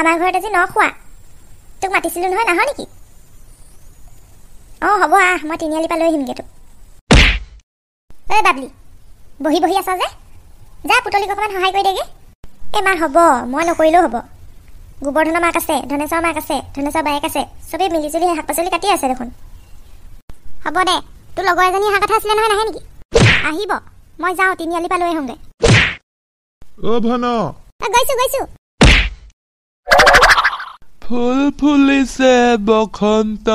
আমাৰ ঘৰত আজি ন খোৱা তোক মাতিছিলোঁ নহয় নাহ নেকি অঁ হ'ব আহ মই তিনিআলি পৰা লৈ আহিমগৈ তোক ঐ বাবলি বহি বহি আছ যে যা পুতলিক অকণমান সহায় কৰি দেগৈ এই মা হ'ব মই নকৰিলেও হ'ব গোবৰ্ধনৰ মাক আছে ধনেশ্বৰ মাক আছে ধনেশ্বৰ বায়েক আছে চবেই মিলিজুলি শাক পাচলি কাটি আছে দেখোন হ'ব দে তোৰ লগৰ এজনী অহা কথা আছিলে নহয় নাহে নেকি আহিব মই যাওঁ তিনিআলি পৰা লৈ আহোঁগৈ ফুল ফুলিছে বসন্ত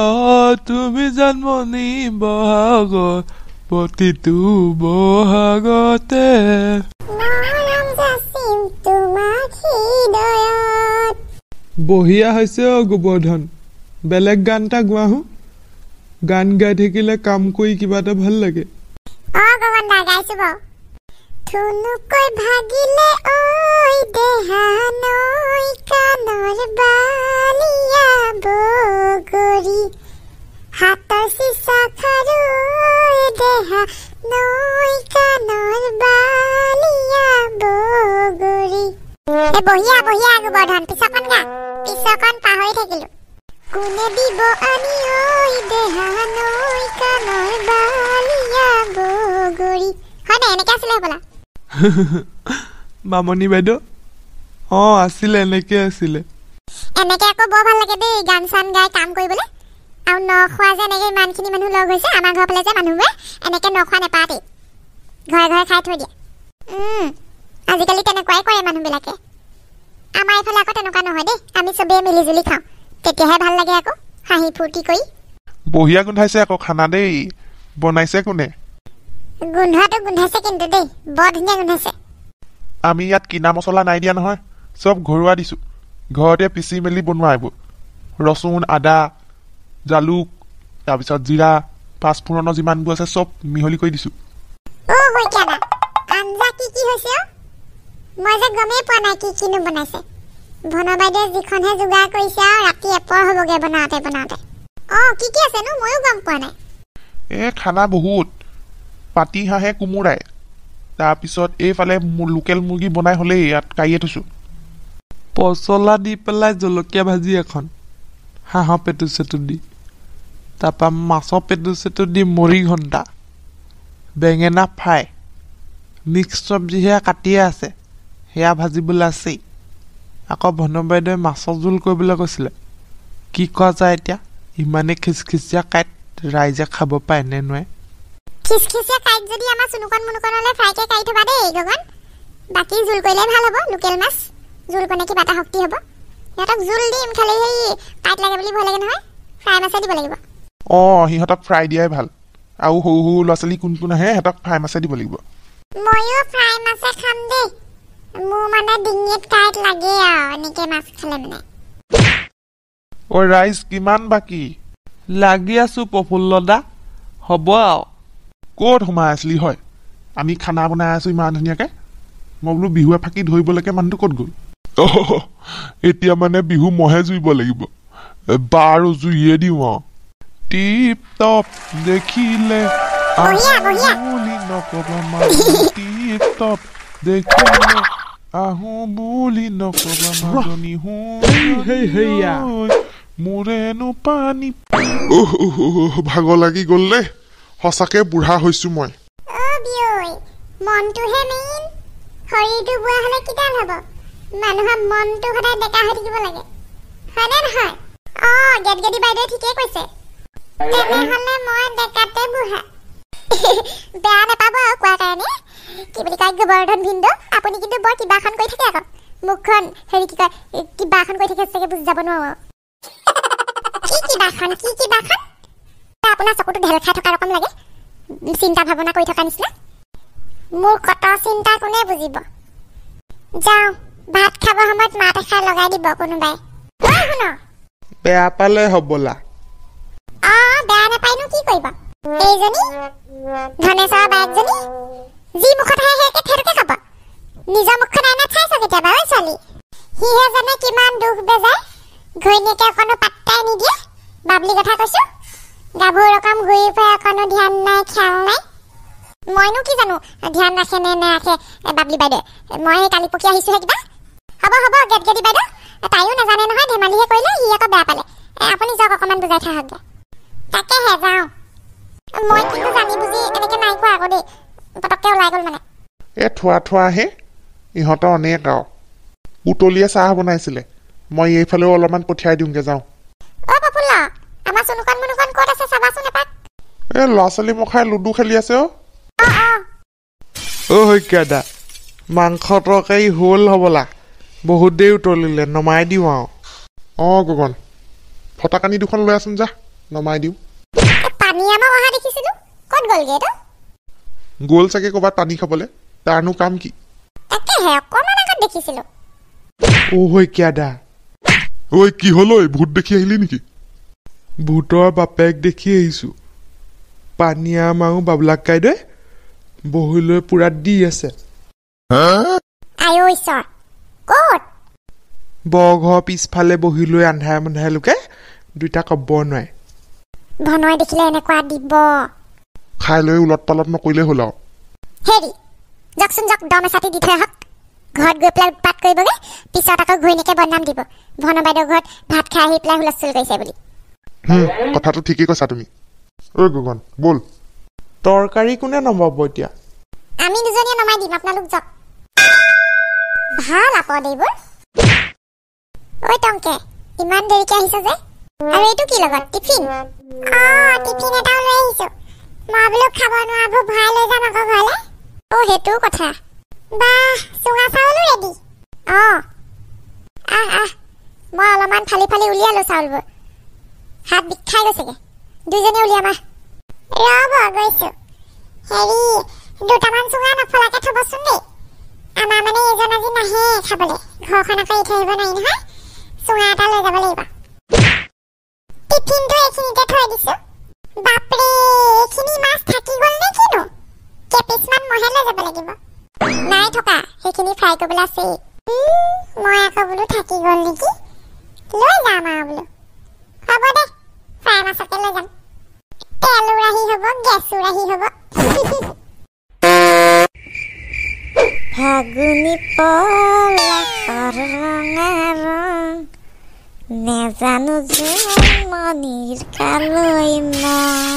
তুমি জন্মনি বহাগত প্ৰতিটো বহাগতে বঢ়িয়া হৈছে অ গোবৰ্ধন বেলেগ গান এটা গোৱাহো গান গাই থাকিলে কাম কৰি কিবা এটা ভাল লাগে ঠুনুকৈ ভাগিলে ঐ দেহানৈ কাণৰ বালিয়া বগৰী হাতৰ চিচা খাৰু দেহা নৈ কাণৰ বালিয়া বগৰী এ বহিয়া বহিয়া গোবৰ্ধন পিছখন গা পিছখন পাহৰি থাকিলো কোনে দিব আনি ঐ দেহা নৈ কাণৰ বালিয়া বগৰী হয়নে এনেকে আছিলে হ'বলা মামনি বাইদেউ অঁ আছিলে এনেকে আছিলে এনেকে আকৌ বৰ ভাল লাগে দেই গান চান গাই কাম কৰিবলৈ আৰু নখোৱা যে এনেকে ইমানখিনি মানুহ লগ হৈছে আমাৰ ঘৰৰ ফালে যে মানুহবোৰে এনেকে নখোৱা নেপাওঁতেই ঘৰে ঘৰে খাই থৈ দিয়ে আজিকালি তেনেকুৱাই কৰে মানুহবিলাকে আমাৰ এইফালে আকৌ তেনেকুৱা নহয় দেই আমি চবেই মিলি জুলি তেতিয়াহে ভাল লাগে আকৌ হাঁহি ফূৰ্তি কৰি বঢ়িয়া গোন্ধাইছে আকৌ খানা দেই বনাইছে কোনে গোন্ধোৱাটো গোন্ধাইছে কিন্তু দেই বৰ ধুনীয়া গোন্ধাইছে আমি ইয়াত কিনা মছলা নাই দিয়া নহয় চব ঘৰুৱা দিছোঁ ঘৰতে পিচি মেলি বনোৱা এইবোৰ ৰচুন আদা জালুক তাৰপিছত জিৰা পাঁচফোৰণৰ যিমানবোৰ আছে চব মিহলি কৰি দিছোঁ এ খানা বহুত পাতি হাঁহে কোমোৰাই তাৰপিছত এইফালে লোকেল মুৰ্গী বনাই হ'লেই ইয়াত কাঢ়িয়ে থৈছোঁ পচলা দি পেলাই জলকীয়া ভাজি এখন হাঁহৰ পেটু চেটু দি তাৰপৰা মাছৰ পেটু চেটু দি মৰি ঘণ্টা বেঙেনা ফ্ৰাই মিক্স চব্জি সেয়া কাটিয়ে আছে সেয়া ভাজিবলৈ আছেই আকৌ ভন বাইদেৱে মাছৰ জোল কৰিবলৈ কৈছিলে কি খোৱা যায় এতিয়া ইমানেই খিচখিচীয়া কাইট ৰাইজে খাব পায় নে নোৱাৰে খিচখিচে কাইট যদি আমাৰ চুনুকণ মুনুকণ হ'লে ফ্ৰাইকে কাঢ়ি থবা দেই গগন বাকী জোল কৰিলে ভাল হ'ব লোকেল মাছ জোল কণে কিবা এটা শক্তি হ'ব সিহঁতক জোল দিম খালি সেই পাইট লাগে বুলি ভয় লাগে নহয় ফ্ৰাই মাছে দিব লাগিব অঁ সিহঁতক ফ্ৰাই দিয়াই ভাল আৰু সৰু সৰু ল'ৰা ছোৱালী কোন কোন আহে সিহঁতক ফ্ৰাই মাছে দিব লাগিব ময়ো ফ্ৰাই মাছে খাম দেই মোৰ মানে ডিঙিত কাইট লাগে আৰু এনেকৈ মাছ খালে মানে অ' ৰাইজ কিমান বাকী লাগি আছোঁ প্ৰফুল্ল দা হ'ব আৰু ক'ত সোমাই আছিলি হয় আমি খানা বনাই আছো ইমান ধুনীয়াকে মই বোলো বিহুৱে ফাঁকি ধৰিবলৈকে মানুহটো ক'ত গ'ল অহ এতিয়া মানে বিহু মহে জুইব লাগিব বাৰু জুইয়ে দিওঁ আৰু টিপ টপ দেখিলে ভাগৰ লাগি গ'ল দেই সঁচাকে বুঢ়া হৈছো মই আপুনি কিন্তু বৰ কিবাখন কৈ থাকে আকৌ মুখখন হেৰি কি কয় কিবাখন কৈ থাকে চাগে বুজি যাব নোৱাৰো কি কিবাখন কি কিবাখন আপোনাৰ চকুটো ঢেল খাই থকা ৰকম লাগে চিন্তা ভাৱনা কৰি থকা নিচিনা মোৰ কত চিন্তা কোনে বুজিব যাওঁ ভাত খাব সময়ত মাত এষাৰ লগাই দিব কোনোবাই শুন বেয়া পালে হবলা অঁ বেয়া নাপায়নো কি কৰিব এইজনী ধনেশ্বৰৰ বায়েকজনী যি মুখত হয় সেই কেথেটোকে খাব নিজৰ মুখখন আইনাত চাইছ কেতিয়াবা ঐ ছোৱালী সিহে জানে কিমান দুখ বেজায় ঘৈণীয়েকে অকণো পাত্তাই নিদিয়ে বাবলি কথা কৈছো গাভৰু ৰকম ঘূৰি ফুৰে অকণো ধ্যান নাই খেয়াল নাই মইনো কি জানো ধ্যান ৰাখে নে নাৰাখে বাবলী বাইদেউ মই কালি পকি আহিছোঁহে কিবা হ'ব হ'ব গেটগেটি বাইদেউ তাইও নাজানে নহয় ধেমালিহে কৰিলে সি আকৌ বেয়া পালে আপুনি যাওক অকণমান বুজাই থাকে তাকেহে যাওঁ মই কিন্তু জানি বুজি এনেকৈ নাই কোৱা আকৌ পটককৈ ওলাই গ'ল মানে এ থোৱা থোৱাহে ইহঁতৰ অনেক আৰু উতলীয়ে চাহ বনাইছিলে মই এইফালেও অলপমান পঠিয়াই দিওঁগৈ যাওঁ অ' প্ৰফুল্ল আমাৰ চুনুকণ কত আছে চাবাচোন এপাক এ ল'ৰা ছোৱালী মুখাই লুডু খেলি আছে ঐ দাদা মাংস তৰকাৰী হ'ল হ'বলা বহুত দেৰি উতলিলে নমাই দিওঁ আৰু অঁ গগন ফটাকানি দুখন লৈ আছোন যা নমাই দিওঁ গ'ল চাগে ক'ৰবাত পানী খাবলৈ তাৰনো কাম কি ঐ কি হ'ল ঐ ভূত দেখি আহিলি নেকি ভূতৰ বাপেক দেখি আহিছো পানী আম আৰু বাবলাক কাইদৈ বহিলৈ পূৰাত দি আছে বৰঘৰ পিছফালে বহিলৈ আন্ধাৰে মন্ধাৰে লোকে দুইটা ক'ব নোৱাৰে খাই লৈ উলট পালট নকৰিলে হ'ল আৰু হেৰি ঘৰত গৈ পেলাই ঘৰত ভাত খাই আহি পেলাই হুলস্থুল কৰিছে বুলি কথাটো ঠিকেই কৈছা তুমি ঐ গগন বল তৰকাৰী কোনে নমাব এতিয়া আমি দুজনীয়ে নমাই দিম আপোনালোক যাওক ভাল আপদ এইবোৰ ঐ টংকে ইমান দেৰিকৈ আহিছ যে আৰু এইটো কি লগত টিফিন অ টিফিন এটা লৈ আহিছো মই বোলো খাব নোৱাৰো ভাই লৈ যাম আকৌ ঘৰলৈ অ সেইটোও কথা বাহ চুঙা চাউলো ৰেডি অ আহ আহ মই অলপমান ফালি ফালি উলিয়ালো চাউলবোৰ হাত বিখাই গৈছেগে দুইজনী উলিয়াবা ৰব গৈছো হেৰি দুটামান চুঙা নফলাকে থবচোন দেই আমাৰ মানে এইজন আজি নাহে খাবলে ঘৰখন আকৌ এৰি থৈ আহিব নোৱাৰি নহয় চুঙা এটা লৈ যাব লাগিব টিফিনটো এইখিনিতে থৈ দিছো বাপৰে এইখিনি মাছ থাকি গল নে কিনো কেপিচমান মহে লৈ যাব লাগিব নাই থকা সেইখিনি ফ্ৰাই কৰিবলৈ আছেই মই আকৌ বোলো থাকি গল নেকি লৈ যাম আৰু বোলো হব হব ফাগুনি পলা আর রঙা রং নেজানো জন্মনির কালোই মন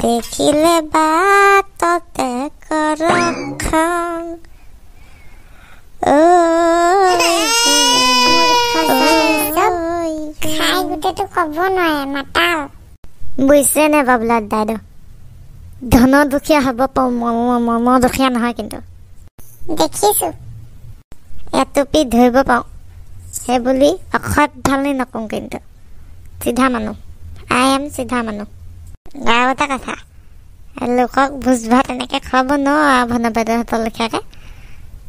দেখিলে বাততে করক্ষণ ও খাই গোটেইটো কব নোৱাৰে মাতাল বুজিছেনে বাবলাত দাইদেউ ধন দুখীয়া হ'ব পাৰো মই দুখীয়া নহয় কিন্তু দেখিছোঁ এটুপি ধৰিব পাওঁ সেইবুলি বুলি ধৰণে নকওঁ কিন্তু চিধা মানুহ আই এম চিধা মানুহ আৰু এটা কথা লোকক বুজ ভাত এনেকৈ খুৱাব ন আৰু ভনা বাইদেউহঁতৰ লেখীয়াকৈ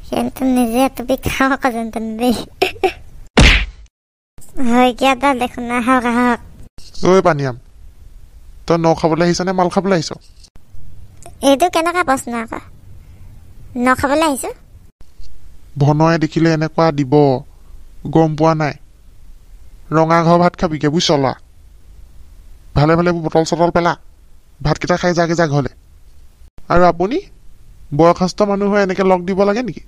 সিহঁতে নিজে এটুপি খাওঁ আকৌ যেন তেনে শইকীয়া এটা দেখোন আহক আহক পানী তই ন খাবলৈ আহিছ নে মাল খাবলৈ আহিছ এইটো কেনেকুৱা প্ৰশ্ন আকৌ ন খাবলৈ আহিছ ভনয়ে দেখিলে এনেকুৱা দিব গম পোৱা নাই ৰঙা ঘৰ ভাত খাবিকে বুজি চলা ভালে ভালে বটল চটল পেলা ভাতকেইটা খাই যাগে যা ঘৰলৈ আৰু আপুনি বয়সস্থ মানুহ হৈ এনেকৈ লগ দিব লাগে নেকি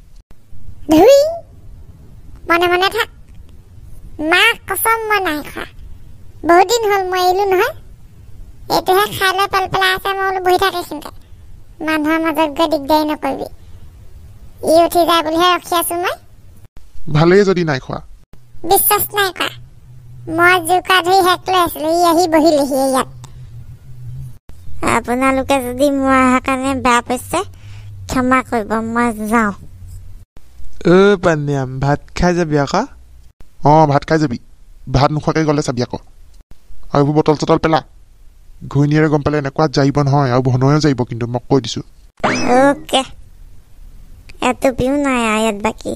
মনে কচম মই নাই খোৱা বহুত দিন হ'ল মই এৰিলোঁ নহয় এইটোহে খাই লৈ পাল পেলাই আছে মই বোলো বহি থাকিছিল তাত মানুহৰ মাজত গৈ দিগদাৰী নকৰিবি ই উঠি যায় বুলিহে ৰখি আছো মই ভালেই যদি নাই খোৱা বিশ্বাস নাই কৰা মই জোকা ধৰি শেষ লৈ আছিলো ই আহি বহিলেহি ইয়াত আপোনালোকে যদি মই অহাৰ কাৰণে বেয়া পাইছে ক্ষমা কৰিব মই যাওঁ ঐ পানীয়াম ভাত খাই যাবি আকৌ অঁ ভাত খাই যাবি ভাত নোখোৱাকৈ গ'লে চাবি আকৌ আৰু এইবোৰ বটল চটল পেলা ঘৈণীয়েৰে গম পালে এনেকুৱা যাৰিব নহয় আৰু ভনৈও যাৰিব কিন্তু মই কৈ দিছো এটুপিও নাই আৰু ইয়াত বাকী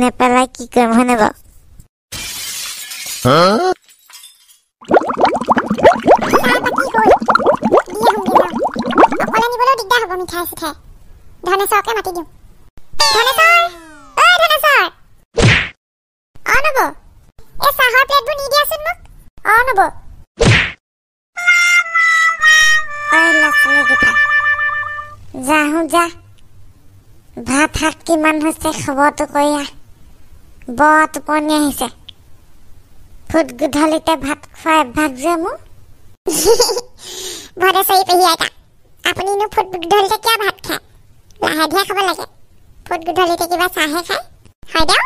নেপেলাই কি কৰিম হয়নে বাৰু অ নব ভাত শাক কিমান হৈছে খবৰটো কৰিয়া বৰ টোপনি আহিছে ফুট গধূলিতে ভাত খোৱাই ভাগ যোৱা মোক ভাতে চৰি পেহি আইতা আপুনিনো ফুট গধূলিতে কিয় ভাত খায় লাহে ধীৰে খাব লাগে ফুট গধূলিতে কিবা চাহে খায় হয় দেও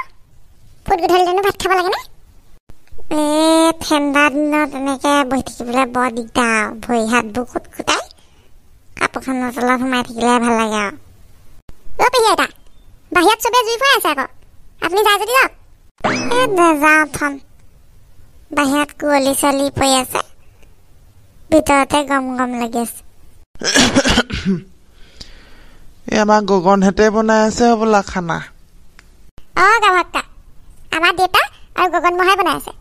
ফুট গধূলিতেনো ভাত খাব লাগে নে এই ঠেণ্ডা দিনত এনেকৈ বহি থাকিবলৈ বৰ দিগদাৰ ভৰি হাতবোৰ কুটকুটাই কাপোৰখন নজলত সোমাই থাকিলে ভাল লাগে আৰু অ পেহী আইতা বাহিৰত চবে জুই ফুৰাই আছে আকৌ আপুনি যায় যদি যাওক এই যাওঁ থম বাহিৰত কুঁৱলি চলি পৰি আছে ভিতৰতে গম গম লাগি আছে এই আমাৰ গগনহঁতে বনাই আছে হ'বলা খানা অ গাভাক্কা আমাৰ দেউতা আৰু গগন মহাই বনাই আছে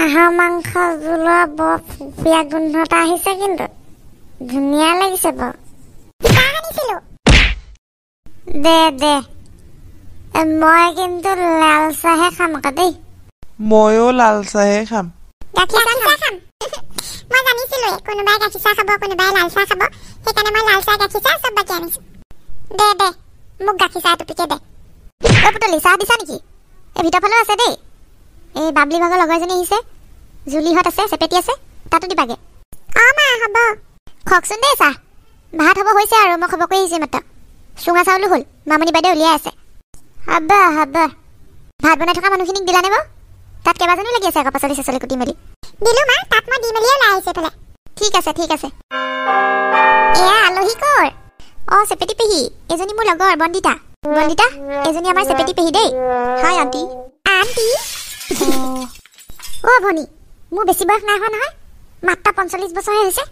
হাঁহৰ মাংস জোলৰ বৰ ফুপিয়া গোন্ধ এটা আহিছে কিন্তু ধুনীয়া লাগিছে বাৰু দে দে মই কিন্তু লাল চাহে খাম আকৌ দেই ময়ো লাল চাহে খাম মোক গাখীৰ চাহ দে এই পুতলি চাহ দিছা নেকি এই ভিতৰফালেও আছে এই বাবলি ভাগৰ লগৰ এজনী আহিছে জুলিহঁত আছে চেপেটি আছে তাতো দিবাগে অঁ মা হ'ব খকচোন দেই চাহ ভাত হ'ব হৈছে আৰু মই খবৰ কৰি আহিছোঁ মাত্ৰ চুঙা চাউলো হ'ল মামণি বাইদেউ উলিয়াই আছে হ'ব হ'ব ভাত বনাই থকা মানুহখিনিক দিলা দিলানে বাৰু তাত কেইবাজনো লাগি আছে আকৌ পাচলি চাচলি কুটি মেলি দিলোঁ মা তাত মই দি মেলিয়ে ওলাই আহিছোঁ এইফালে ঠিক আছে ঠিক আছে এয়া আলহী কৰ অঁ চেপেটি পেহী এজনী মোৰ লগৰ বন্দিতা বন্দিতা এজনী আমাৰ চেপেটি পেহী দেই হাই আণ্টি আণ্টি অ ভনী মোৰ বেছি বয়স নাই হোৱা নহয় মাত্ৰ পঞ্চল্লিছ বছৰহে হৈছে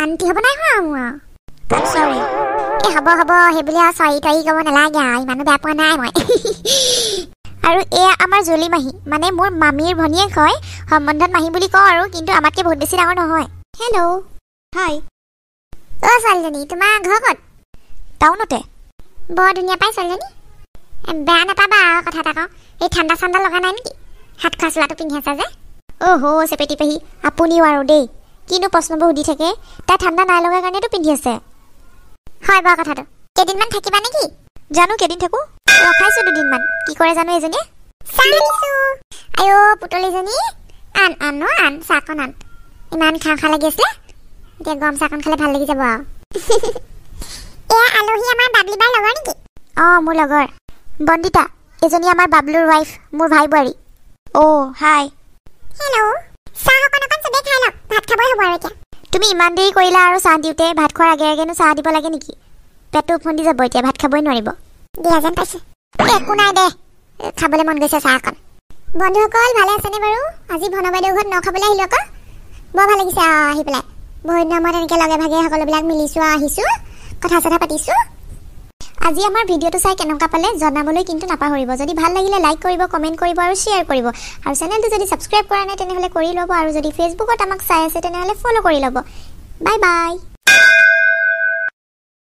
আনটি হ'ব নাই হোৱা মোৰ আৰু এই হ'ব হ'ব সেইবুলি আৰু চৰি তৰি ক'ব নালাগে আৰু ইমানো বেয়া পোৱা নাই মই আৰু এয়া আমাৰ জলি মাহী মানে মোৰ মামীৰ ভনীয়ে কয় সম্বন্ধন মাহী বুলি কওঁ আৰু কিন্তু আমাতকৈ বহুত বেছি ডাঙৰ নহয় হেল্ল' হয় অ ছোৱালীজনী তোমাৰ ঘৰ ক'ত টাউনতে বৰ ধুনীয়া পাই ছোৱালীজনী বেয়া নাপাবা আৰু কথা এটা কওঁ এই ঠাণ্ডা চাণ্ডা লগা নাই নেকি হাত খাচলাটো পিন্ধি আছা যে অ' হ' চেপেটি পেহী আপুনিও আৰু দেই কিনো প্ৰশ্নবোৰ সুধি থাকে তাই ঠাণ্ডা নাই লগাৰ কাৰণেতো পিন্ধি আছে হয় বাৰু কথাটো কেইদিনমান থাকিবা নেকি জানো কেইদিন থাকো ৰখাইছো দুদিনমান কি কৰে জানো এইজনীয়ে আইঅ পুতলিজনী আন আন নহয় আন চাহকণ আন ইমান খাওঁ খাই লাগি আছে এতিয়া গৰম চাহকণ খালে ভাল লাগি যাব আৰু এয়া আলহী আমাৰ বাবলিবাৰ লগৰ নেকি অঁ মোৰ লগৰ বন্দিতা এজনী আমাৰ বাবলুৰ ৱাইফ মোৰ ভাই বোৱাৰী অ' হাই হেল্ল' চাহ অকণ অকণ চবেই খাই লওক ভাত খাবই হ'ব আৰু এতিয়া তুমি ইমান দেৰি কৰিলা আৰু চাহ দিওঁতে ভাত খোৱাৰ আগে আগেনো চাহ দিব লাগে নেকি পেটটো উফন্দি যাব এতিয়া ভাত খাবই নোৱাৰিব দিয়া যেন পাইছে একো নাই দে খাবলৈ মন গৈছে চাহ অকণ বন্ধুসকল ভালে আছেনে বাৰু আজি ভন বাইদেউ ঘৰত ন খাবলৈ আহিলোঁ আকৌ বৰ ভাল লাগিছে আহি পেলাই বহুত দিনৰ মই তেনেকৈ লগে ভাগে সকলোবিলাক মিলিছোঁ আহিছোঁ কথা চথা পাতিছোঁ আজি আমাৰ ভিডিঅ'টো চাই কেনেকুৱা পালে জনাবলৈ কিন্তু নাপাহৰিব যদি ভাল লাগিলে লাইক কৰিব কমেণ্ট কৰিব আৰু শ্বেয়াৰ কৰিব আৰু চেনেলটো যদি ছাবস্ক্ৰাইব কৰা নাই তেনেহ'লে কৰি ল'ব আৰু যদি ফেচবুকত আমাক চাই আছে তেনেহ'লে ফ'ল' কৰি ল'ব বাই বাই